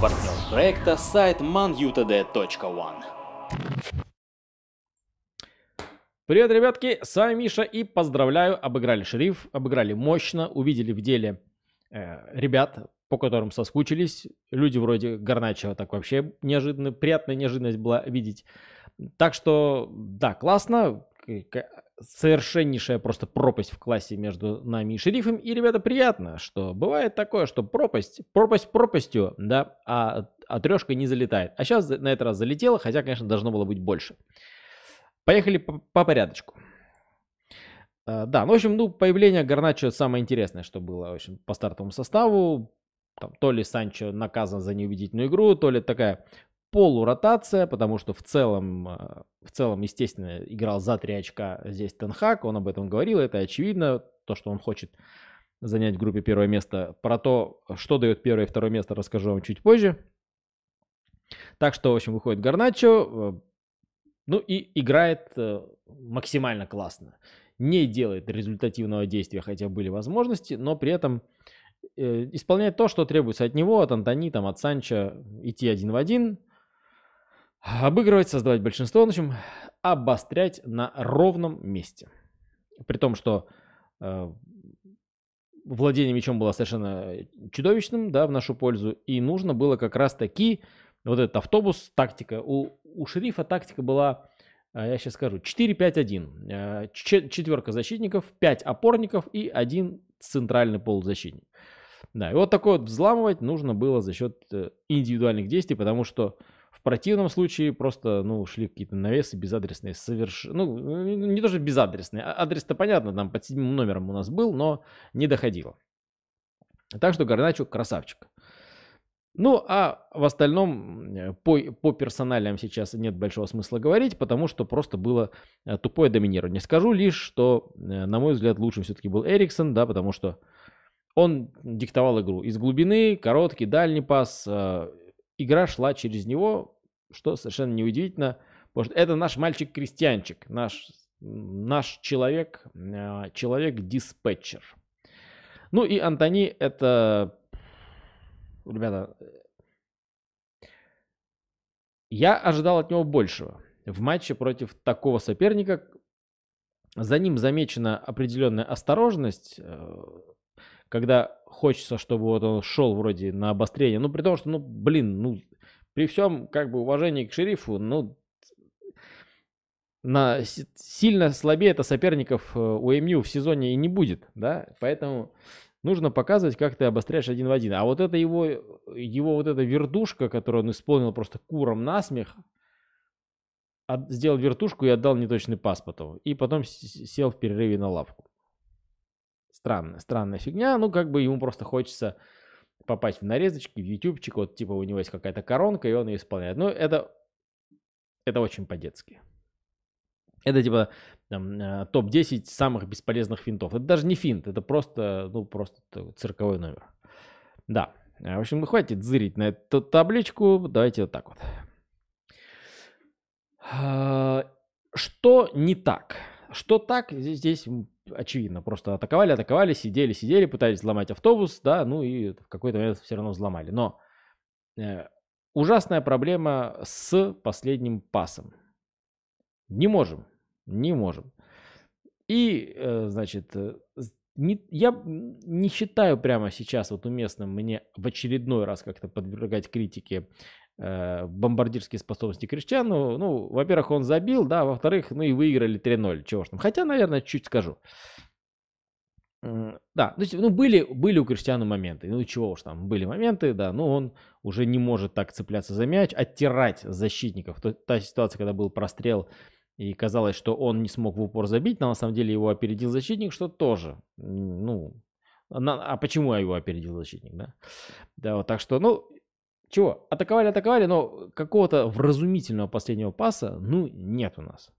партнер проекта сайт manutd.one. Привет, ребятки, с вами Миша и поздравляю, обыграли шериф, обыграли мощно, увидели в деле э, ребят, по которым соскучились, люди вроде Горначева так вообще неожиданно, приятная неожиданность была видеть. Так что, да, классно, совершеннейшая просто пропасть в классе между нами и шерифом. И, ребята, приятно, что бывает такое, что пропасть, пропасть пропастью, да, а, а трешка не залетает. А сейчас на этот раз залетела, хотя, конечно, должно было быть больше. Поехали по, по порядочку. А, да, ну, в общем, ну, появление горначо самое интересное, что было, в общем, по стартовому составу. Там, то ли Санчо наказан за неубедительную игру, то ли такая полуротация, потому что в целом, а, в целом, естественно, играл за 3 очка здесь Тенхак, он об этом говорил, это очевидно, то, что он хочет занять в группе первое место. Про то, что дает первое и второе место, расскажу вам чуть позже. Так что, в общем, выходит Гарначо, э, ну и играет э, максимально классно. Не делает результативного действия, хотя были возможности, но при этом э, исполняет то, что требуется от него, от Антони, там, от Санча, идти один в один – Обыгрывать, создавать большинство, в общем, обострять на ровном месте. При том, что э, владение мечом было совершенно чудовищным, да, в нашу пользу, и нужно было как раз-таки вот этот автобус, тактика. У, у шерифа тактика была, э, я сейчас скажу, 4-5-1. Э, Четверка защитников, 5 опорников и один центральный полузащитник. Да, и вот такое вот взламывать нужно было за счет э, индивидуальных действий, потому что в противном случае просто, ну, шли какие-то навесы безадресные, совершенно ну, не тоже безадресные, а адрес-то понятно, там под седьмым номером у нас был, но не доходило. Так что горначук красавчик. Ну, а в остальном э, по, по персоналям сейчас нет большого смысла говорить, потому что просто было э, тупое доминирование. Скажу лишь, что, э, на мой взгляд, лучшим все-таки был Эриксон, да, потому что он диктовал игру из глубины, короткий, дальний пас. Игра шла через него, что совершенно неудивительно, потому что это наш мальчик-крестьянчик, наш, наш человек, а, человек-диспетчер. Ну и Антони это, ребята, я ожидал от него большего. В матче против такого соперника за ним замечена определенная осторожность, э, когда хочется, чтобы вот он шел вроде на обострение. Ну, при том, что, ну, блин, ну, при всем, как бы, уважении к шерифу, ну, на, сильно слабее это соперников э, у МЮ эм в сезоне и не будет, да, поэтому нужно показывать, как ты обостряешь один в один. А вот это его, э, его вот эта вертушка, которую он исполнил просто куром насмех, от, сделал вертушку и отдал неточный пас потом. И потом сел в перерыве на лавку. Странная, странная фигня. Ну, как бы ему просто хочется попасть в нарезочки, в ютубчик, вот типа у него есть какая-то коронка, и он ее исполняет. Ну, это, это очень по-детски. Это типа там, а, топ-10 самых бесполезных финтов. Это даже не финт, это просто, ну, просто цирковой номер. Да. А, в общем, хватит зырить на эту табличку. Давайте вот так вот. А, что не так? Что так? Здесь, здесь очевидно. Просто атаковали, атаковали, сидели, сидели, пытались взломать автобус, да, ну и в какой-то момент все равно взломали. Но э, ужасная проблема с последним пасом. Не можем, не можем. И, э, значит, э, не, я не считаю прямо сейчас вот уместным мне в очередной раз как-то подвергать критике Э, бомбардирские способности Криштиану. Ну, во-первых, он забил, да, во-вторых, ну и выиграли 3-0, чего ж там. Хотя, наверное, чуть скажу. Да, то есть, ну, были, были у Криштиану моменты, ну, чего уж там, были моменты, да, но он уже не может так цепляться за мяч, оттирать защитников. То, та ситуация, когда был прострел, и казалось, что он не смог в упор забить, но на самом деле его опередил защитник, что тоже, ну, а почему его опередил защитник, да? Да, вот так что, ну, чего? Атаковали, атаковали, но какого-то вразумительного последнего паса, ну, нет у нас.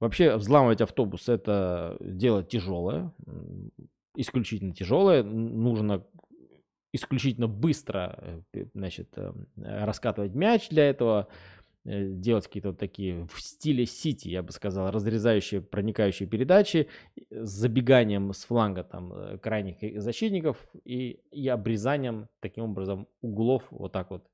Вообще взламывать автобус это дело тяжелое, исключительно тяжелое, нужно исключительно быстро э, значит, эм, раскатывать мяч для этого, Э, делать какие-то вот такие в стиле Сити, я бы сказал, разрезающие, проникающие передачи э, с забеганием с фланга там э, крайних защитников и, и обрезанием таким образом углов вот так вот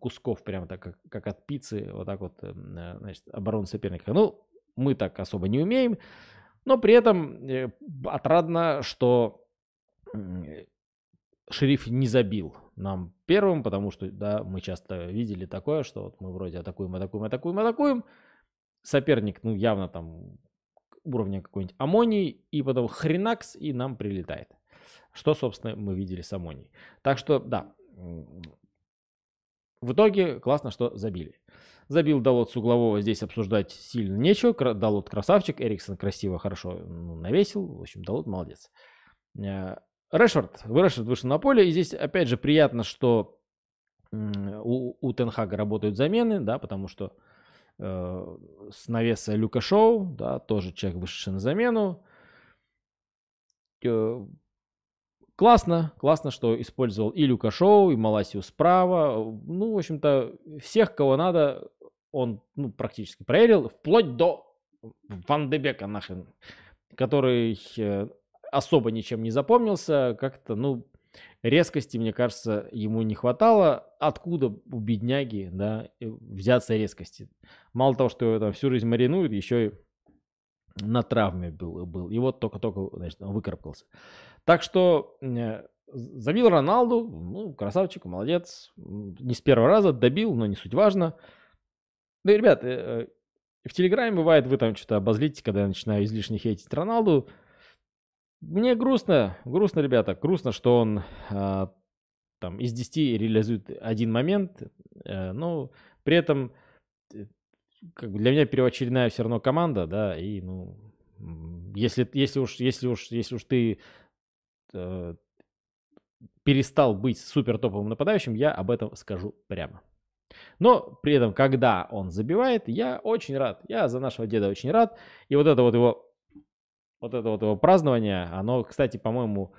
кусков прямо так, как, как от пиццы, вот так вот, значит, оборон соперника. Ну, мы так особо не умеем, но при этом отрадно, что шериф не забил нам первым, потому что, да, мы часто видели такое, что вот мы вроде атакуем, атакуем, атакуем, атакуем, соперник, ну, явно там уровня какой-нибудь аммоний, и потом хренакс, и нам прилетает. Что, собственно, мы видели с аммонией. Так что, да, в итоге классно, что забили. Забил Далот с углового, здесь обсуждать сильно нечего. Далот красавчик, Эриксон красиво, хорошо ну, навесил. В общем, Далот молодец. Э, Решфорд, Решфорд вышел на поле, и здесь опять же приятно, что у, у Тенхага работают замены, да, потому что э, с навеса Люка Шоу, да, тоже человек вышедший на замену. Э, классно, классно, что использовал и Люка Шоу, и Маласию справа. Ну, в общем-то, всех, кого надо, он ну, практически проверил, вплоть до Ван Дебека нахрен, который э, особо ничем не запомнился. Как-то, ну, резкости, мне кажется, ему не хватало. Откуда у бедняги, да, э, взяться резкости? Мало того, что его там всю жизнь маринует, еще и на травме был. был. И вот только-только, значит, он выкарабкался. Так что э, забил Роналду, ну, красавчик, молодец. Не с первого раза добил, но не суть важно. Да, ребят, э, в Телеграме бывает, вы там что-то обозлите, когда я начинаю излишне хейтить Роналду. Мне грустно, грустно, ребята, грустно, что он э, там из 10 реализует один момент, э, но при этом э, как бы для меня первоочередная все равно команда, да, и ну если если уж если уж если уж ты э, перестал быть супер топовым нападающим, я об этом скажу прямо. Но при этом, когда он забивает, я очень рад. Я за нашего деда очень рад. И вот это вот его вот это вот его празднование, оно, кстати, по-моему,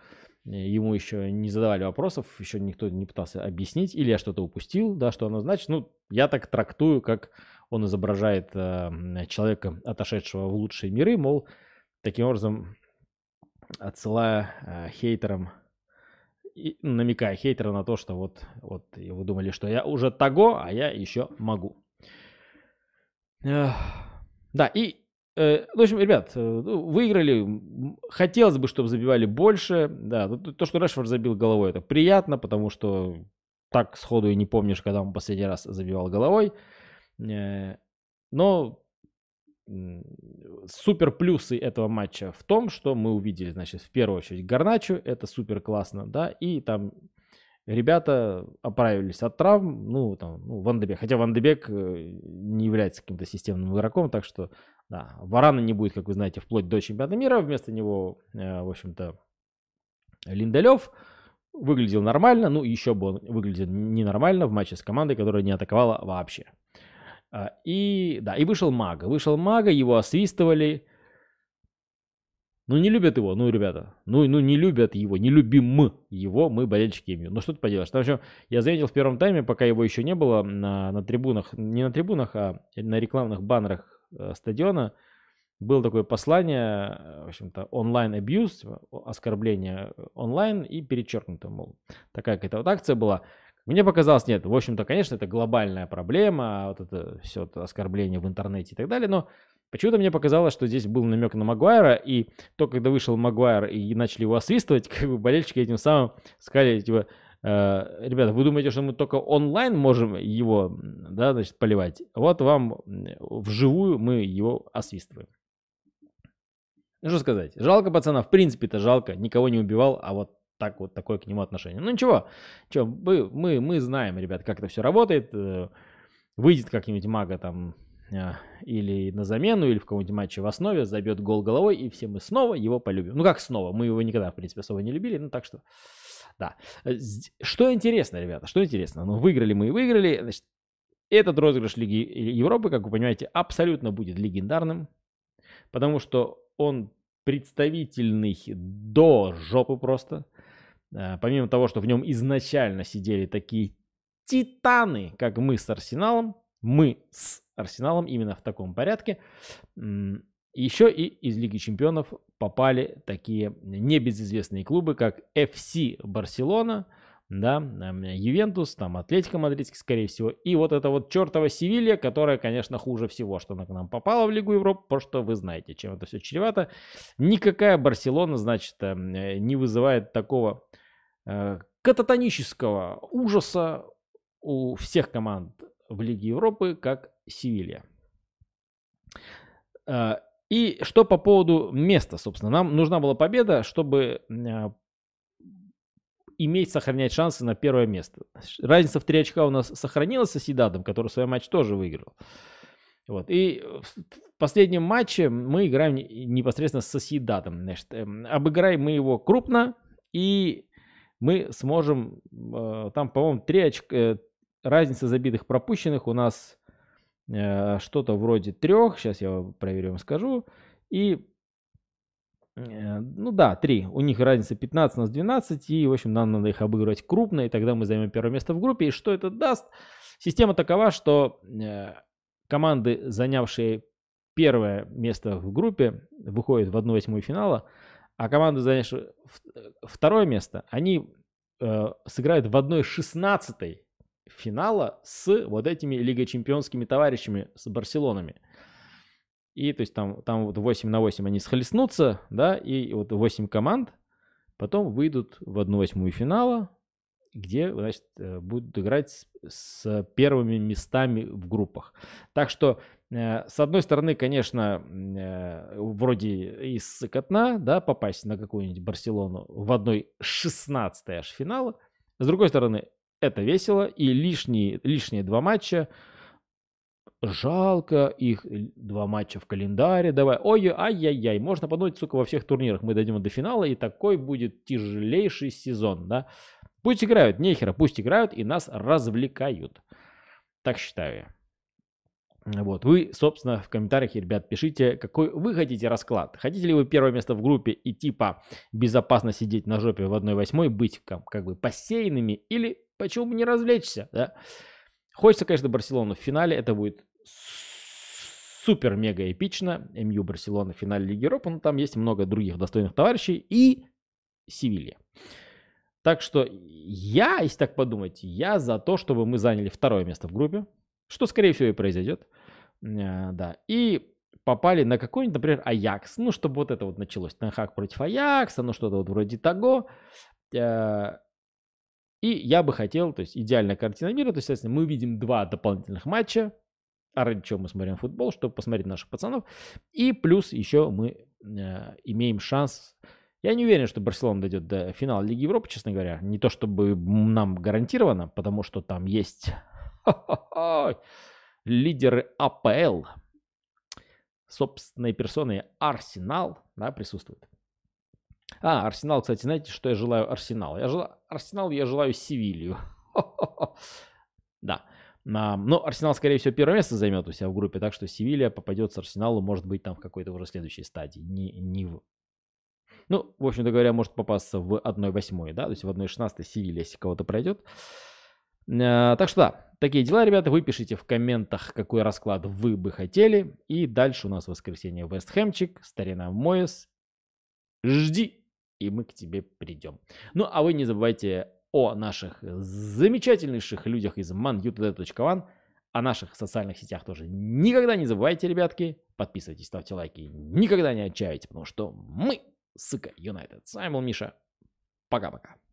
ему еще не задавали вопросов, еще никто не пытался объяснить, или я что-то упустил, да, что оно значит. Ну, я так трактую, как он изображает э, человека, отошедшего в лучшие миры, мол, таким образом отсылая э, хейтерам, и, намекая хейтера на то, что вот, вот и вы думали, что я уже того, а я еще могу. Эх, да, и Э, ну, в общем, ребят, э, ну, выиграли. Хотелось бы, чтобы забивали больше. Да, ну, то, что Решфорд забил головой, это приятно, потому что так сходу и не помнишь, когда он последний раз забивал головой. Э, но супер плюсы этого матча в том, что мы увидели, значит, в первую очередь Гарначу, это супер классно, да, и там Ребята оправились от травм, ну, там, ну, Ван Дебек. Хотя Ван Дебек э, не является каким-то системным игроком, так что, да, Варана не будет, как вы знаете, вплоть до чемпионата мира. Вместо него, э, в общем-то, Линдалев выглядел нормально, ну, еще бы он выглядел ненормально в матче с командой, которая не атаковала вообще. А, и, да, и вышел Мага. Вышел Мага, его освистывали, ну, не любят его, ну, ребята. Ну, ну, не любят его, не любим мы его, мы болельщики МЮ. Ну, что ты поделаешь. Там еще, я заметил в первом тайме, пока его еще не было на, на трибунах, не на трибунах, а на рекламных баннерах э, стадиона, было такое послание, э, в общем-то, онлайн-абьюз, оскорбление онлайн э, и перечеркнуто, мол, такая какая-то вот акция была. Мне показалось, нет, в общем-то, конечно, это глобальная проблема, вот это все это оскорбление в интернете и так далее, но Почему-то мне показалось, что здесь был намек на Магуайра, и то, когда вышел Магуайр и начали его освистывать, как бы болельщики этим самым сказали, типа, э, ребята, вы думаете, что мы только онлайн можем его, да, значит, поливать? Вот вам вживую мы его освистываем. Ну что сказать, жалко пацана, в принципе-то жалко, никого не убивал, а вот так вот такое к нему отношение. Ну ничего, что мы, мы, мы знаем, ребят, как это все работает. Э, выйдет как-нибудь мага там а, или на замену, или в каком-нибудь матче в основе, забьет гол головой, и все мы снова его полюбим. Ну как снова? Мы его никогда, в принципе, особо не любили, ну так что... Да. Э, что интересно, ребята, что интересно. Ну, выиграли мы и выиграли. Значит, этот розыгрыш Лиги Европы, как вы понимаете, абсолютно будет легендарным, потому что он представительный до жопы просто. Э, помимо того, что в нем изначально сидели такие титаны, как мы с Арсеналом, мы с Арсеналом именно в таком порядке. Еще и из Лиги Чемпионов попали такие небезызвестные клубы, как FC Барселона, да, Ювентус, там Атлетика Мадридский, скорее всего. И вот это вот чертова Севилья, которая, конечно, хуже всего, что она к нам попала в Лигу Европы, потому что вы знаете, чем это все чревато. Никакая Барселона, значит, э, не вызывает такого э, кататонического ужаса у всех команд в Лиге Европы, как Севилья. Э, и что по поводу места, собственно. Нам нужна была победа, чтобы э, иметь, сохранять шансы на первое место. Разница в 3 очка у нас сохранилась с Сидадом, который свой матч тоже выиграл. Вот. И в последнем матче мы играем непосредственно с Соседатом. Значит, эм, обыграем мы его крупно, и мы сможем... Э, там, по-моему, 3 очка... Разница забитых пропущенных у нас Э, что-то вроде трех, сейчас я проверю, вам скажу, и э, ну да, три. У них разница 15, у нас 12. И, в общем, нам надо их обыграть крупно, и тогда мы займем первое место в группе. И что это даст? Система такова, что э, команды, занявшие первое место в группе, выходят в 1-8 финала, а команды, занявшие второе место, они сыграют в 1-16 финала с вот этими Лигой Чемпионскими товарищами, с Барселонами. И то есть там, там вот 8 на 8 они схлестнутся, да, и вот 8 команд потом выйдут в 1-8 финала, где, значит, э, будут играть с первыми местами в группах. Так что, э, с одной стороны, конечно, э, вроде из котна, да, попасть на какую-нибудь Барселону в одной 16 аж финала. С другой стороны, это весело. И лишние, лишние два матча. Жалко их два матча в календаре. Давай. Ой, ай-яй-яй. Можно подумать, сука, во всех турнирах мы дойдем до финала. И такой будет тяжелейший сезон, да? Пусть играют, нехера, пусть играют и нас развлекают. Так считаю я. Вот, вы, собственно, в комментариях, ребят, пишите, какой вы хотите расклад. Хотите ли вы первое место в группе и типа безопасно сидеть на жопе в 1-8, быть как, как бы посеянными или Почему бы не развлечься, да? Хочется, конечно, Барселону в финале. Это будет супер-мега эпично. МЮ Барселона в финале Лиги Европы. Но там есть много других достойных товарищей. И Севилья. Так что я, если так подумать, я за то, чтобы мы заняли второе место в группе. Что, скорее всего, и произойдет. Э, да. И попали на какой-нибудь, например, Аякс. Ну, чтобы вот это вот началось. Нахак против Аякса, ну, что-то вот вроде того. Э, и я бы хотел, то есть идеальная картина мира, то есть, соответственно, мы видим два дополнительных матча, а ради чего мы смотрим футбол, чтобы посмотреть наших пацанов. И плюс еще мы э, имеем шанс. Я не уверен, что Барселона дойдет до финала Лиги Европы, честно говоря. Не то чтобы нам гарантировано, потому что там есть лидеры АПЛ, собственной персоной Арсенал, да, присутствует. А, Арсенал, кстати, знаете, что я желаю Арсенал? Я желаю, Арсенал я желаю Севилью. Да. А, но Арсенал, скорее всего, первое место займет у себя в группе, так что Севилья попадет с Арсеналу, может быть, там в какой-то уже следующей стадии. Не, не в... Ну, в общем-то говоря, может попасться в 1-8, да, то есть в 1-16 Севилья, если кого-то пройдет. А, так что да, такие дела, ребята. Вы пишите в комментах, какой расклад вы бы хотели. И дальше у нас воскресенье Вест Хэмчик, Старина Моэс. Жди! и мы к тебе придем. Ну, а вы не забывайте о наших замечательнейших людях из manutd.one, e о наших социальных сетях тоже никогда не забывайте, ребятки. Подписывайтесь, ставьте лайки, никогда не отчаивайтесь, потому что мы, сука, Юнайтед. С вами был Миша. Пока-пока.